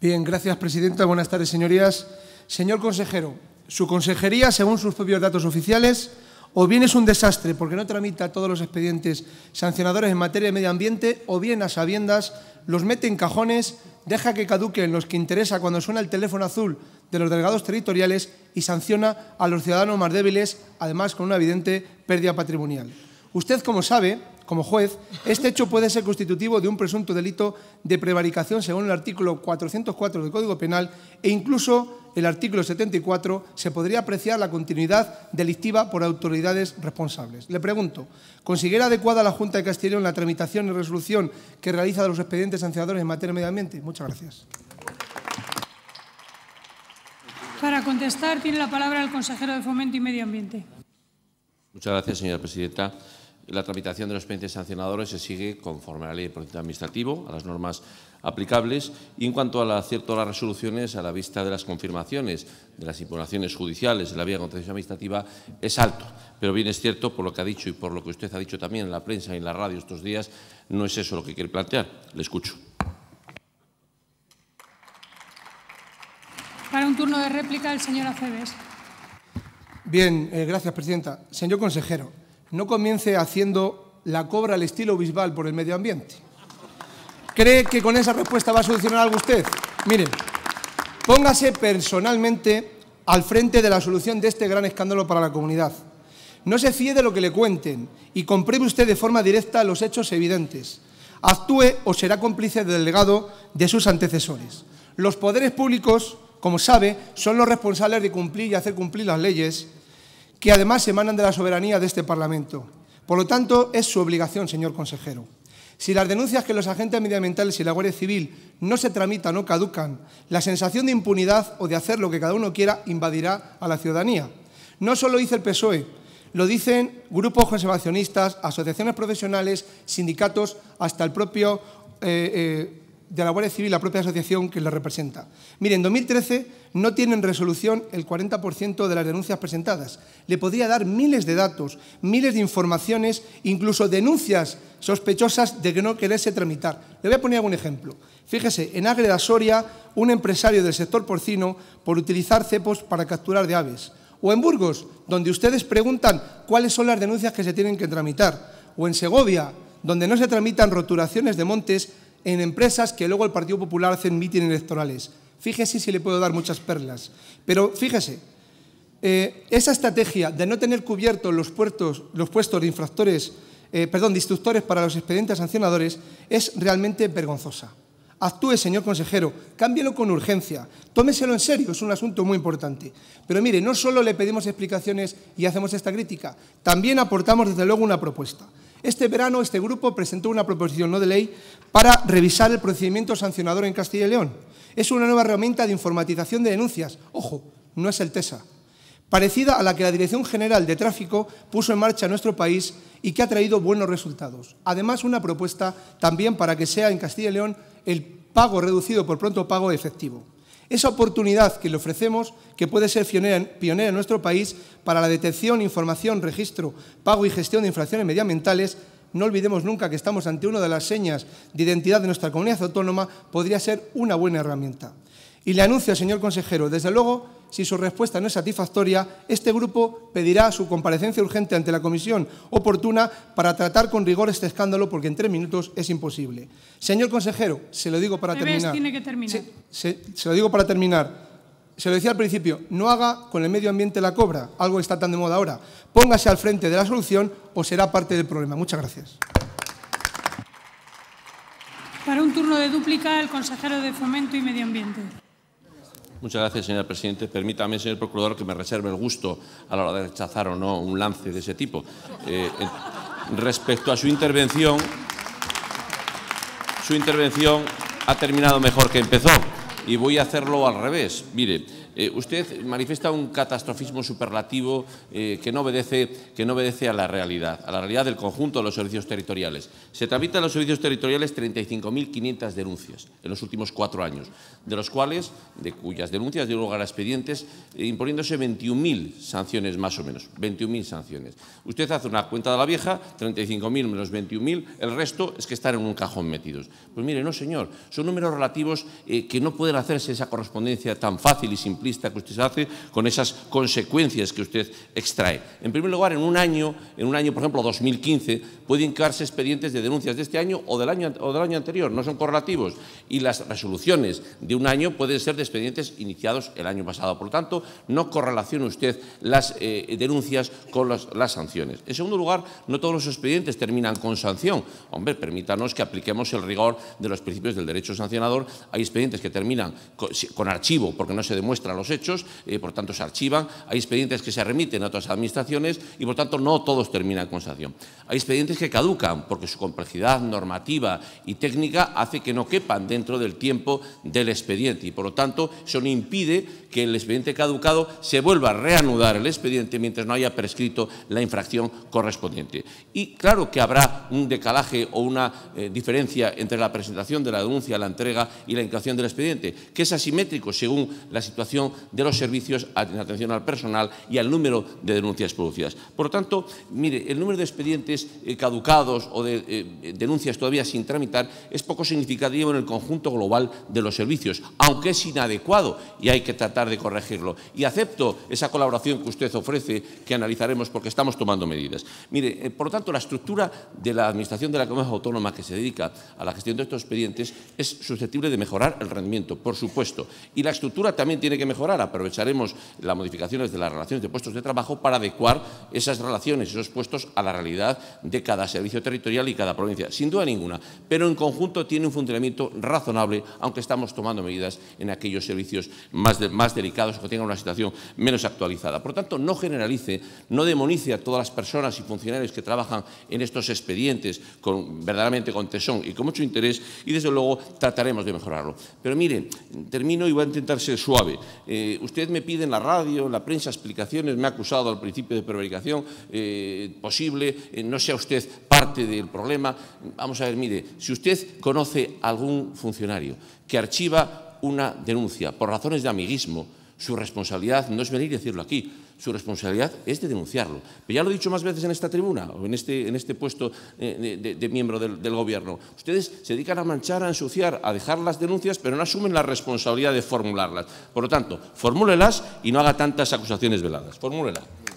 Bien, gracias, presidenta. Buenas tardes, señorías. Señor consejero, su consejería, según sus propios datos oficiales, o bien es un desastre porque no tramita todos los expedientes sancionadores en materia de medio ambiente, o bien a sabiendas los mete en cajones, deja que caduquen los que interesa cuando suena el teléfono azul de los delegados territoriales y sanciona a los ciudadanos más débiles, además con una evidente pérdida patrimonial. Usted, como sabe, como juez, este hecho puede ser constitutivo de un presunto delito de prevaricación según el artículo 404 del Código Penal e incluso el artículo 74 se podría apreciar la continuidad delictiva por autoridades responsables. Le pregunto, ¿consiguiera adecuada la Junta de Castellón la tramitación y resolución que realiza de los expedientes sancionadores en materia de medio ambiente? Muchas gracias. Para contestar tiene la palabra el consejero de Fomento y Medio Ambiente. Muchas gracias, señora presidenta la tramitación de los pendientes sancionadores se sigue conforme a la ley de procedimiento administrativo, a las normas aplicables y en cuanto al acierto de las resoluciones a la vista de las confirmaciones de las impugnaciones judiciales de la vía administrativa es alto. Pero bien es cierto, por lo que ha dicho y por lo que usted ha dicho también en la prensa y en la radio estos días, no es eso lo que quiere plantear. Le escucho. Para un turno de réplica, el señor Aceves. Bien, eh, gracias, presidenta. Señor consejero, no comience haciendo la cobra al estilo Bisbal por el medio ambiente. ¿Cree que con esa respuesta va a solucionar algo usted? Miren, póngase personalmente al frente de la solución de este gran escándalo para la comunidad. No se fíe de lo que le cuenten y compruebe usted de forma directa los hechos evidentes. Actúe o será cómplice del legado de sus antecesores. Los poderes públicos, como sabe, son los responsables de cumplir y hacer cumplir las leyes que además emanan de la soberanía de este Parlamento. Por lo tanto, es su obligación, señor consejero. Si las denuncias que los agentes medioambientales y la Guardia Civil no se tramitan o caducan, la sensación de impunidad o de hacer lo que cada uno quiera invadirá a la ciudadanía. No solo dice el PSOE, lo dicen grupos conservacionistas, asociaciones profesionales, sindicatos, hasta el propio eh, eh, de la Guardia Civil, la propia asociación que la representa. Mire, en 2013 no tienen resolución el 40% de las denuncias presentadas. Le podría dar miles de datos, miles de informaciones, incluso denuncias sospechosas de que no quererse tramitar. Le voy a poner algún ejemplo. Fíjese, en Ágreda Soria, un empresario del sector porcino por utilizar cepos para capturar de aves. O en Burgos, donde ustedes preguntan cuáles son las denuncias que se tienen que tramitar. O en Segovia, donde no se tramitan roturaciones de montes en empresas que luego el Partido Popular hacen mítines electorales. Fíjese si le puedo dar muchas perlas. Pero fíjese, eh, esa estrategia de no tener cubiertos los, los puestos de infractores, eh, perdón, de instructores para los expedientes sancionadores es realmente vergonzosa. Actúe, señor consejero, cámbielo con urgencia, tómeselo en serio, es un asunto muy importante. Pero mire, no solo le pedimos explicaciones y hacemos esta crítica, también aportamos desde luego una propuesta. Este verano este grupo presentó una proposición no de ley para revisar el procedimiento sancionador en Castilla y León. Es una nueva herramienta de informatización de denuncias. Ojo, no es el TESA. Parecida a la que la Dirección General de Tráfico puso en marcha en nuestro país y que ha traído buenos resultados. Además, una propuesta también para que sea en Castilla y León el pago reducido por pronto pago efectivo. Esa oportunidad que le ofrecemos, que puede ser pionera en nuestro país para la detección, información, registro, pago y gestión de infracciones medioambientales, no olvidemos nunca que estamos ante una de las señas de identidad de nuestra comunidad autónoma, podría ser una buena herramienta. Y le anuncio, señor consejero, desde luego, si su respuesta no es satisfactoria, este grupo pedirá su comparecencia urgente ante la comisión oportuna para tratar con rigor este escándalo, porque en tres minutos es imposible. Señor consejero, se lo digo para terminar. Tiene que Se, lo digo para terminar. Se lo decía al principio, no haga con el medio ambiente la cobra, algo que está tan de moda ahora. Póngase al frente de la solución o será parte del problema. Muchas gracias. Para un turno de dúplica, el consejero de Fomento y Medio Ambiente. Muchas gracias, señor Presidente. Permítame, señor Procurador, que me reserve el gusto a la hora de rechazar o no un lance de ese tipo. Eh, respecto a su intervención, su intervención ha terminado mejor que empezó y voy a hacerlo al revés. Mire, eh, usted manifiesta un catastrofismo superlativo eh, que, no obedece, a la realidad, a la realidad del conjunto de los servicios territoriales. Se tramitan los servicios territoriales 35.500 denuncias en los últimos cuatro años, de los cuales, de cuyas denuncias dio lugar a expedientes, eh, imponiéndose 21.000 sanciones más o menos, 21.000 sanciones. Usted hace una cuenta de la vieja, 35.000 menos 21.000, el resto es que están en un cajón metidos. Pues mire, no señor, son números relativos que no pueden hacerse esa correspondencia tan fácil y simple que usted hace con esas consecuencias que usted extrae. En primer lugar, en un año, en un año por ejemplo 2015, pueden quedarse expedientes de denuncias de este año o del año, o del año anterior, no son correlativos. Y las resoluciones de un año pueden ser de expedientes iniciados el año pasado. Por lo tanto, no correlaciona usted las eh, denuncias con las sanciones. En segundo lugar, no todos los expedientes terminan con sanción. Hombre, permítanos que apliquemos el rigor de los principios del derecho sancionador. Hay expedientes que terminan con, archivo porque no se demuestran los hechos, eh, por tanto se archivan, hay expedientes que se remiten a otras administraciones y por tanto no todos terminan con sanción. Hay expedientes que caducan porque su complejidad normativa y técnica hace que no quepan dentro del tiempo del expediente y por lo tanto eso no impide que el expediente caducado se vuelva a reanudar el expediente mientras no haya prescrito la infracción correspondiente. Y claro que habrá un decalaje o una eh, diferencia entre la presentación de la denuncia, la entrega y la incautación del expediente, que es asimétrico según la situación de los servicios en atención al personal y al número de denuncias producidas. Por lo tanto, mire, el número de expedientes eh, caducados o de eh, denuncias todavía sin tramitar es poco significativo en el conjunto global de los servicios, aunque es inadecuado y hay que tratar de corregirlo. Y acepto esa colaboración que usted ofrece, que analizaremos porque estamos tomando medidas. Mire, eh, por lo tanto, la estructura de la Administración de la Comunidad Autónoma que se dedica a la gestión de estos expedientes es susceptible de mejorar el rendimiento, por supuesto. Y la estructura también tiene que mejorar. Aprovecharemos las modificaciones de las relaciones de puestos de trabajo para adecuar esas relaciones, esos puestos a la realidad de cada servicio territorial y cada provincia, sin duda ninguna. Pero en conjunto tiene un funcionamiento razonable, aunque estamos tomando medidas en aquellos servicios más, más delicados que tengan una situación menos actualizada. Por tanto, no generalice, no demonice a todas las personas y funcionarios que trabajan en estos expedientes con, verdaderamente con tesón y con mucho interés y desde luego trataremos de mejorarlo. Pero miren, termino y voy a intentar ser suave. Eh, usted me pide en la radio, en la prensa, explicaciones, me ha acusado al principio de prevaricación eh, posible, eh, no sea usted parte del problema. Vamos a ver, mire, si usted conoce algún funcionario que archiva una denuncia por razones de amiguismo, su responsabilidad no es venir y decirlo aquí, su responsabilidad es de denunciarlo. Pero ya lo he dicho más veces en esta tribuna o en este, este puesto de, miembro del, del, Gobierno. Ustedes se dedican a manchar, a ensuciar, a dejar las denuncias, pero no asumen la responsabilidad de formularlas. Por lo tanto, formúlelas y no haga tantas acusaciones veladas. Formúlelas.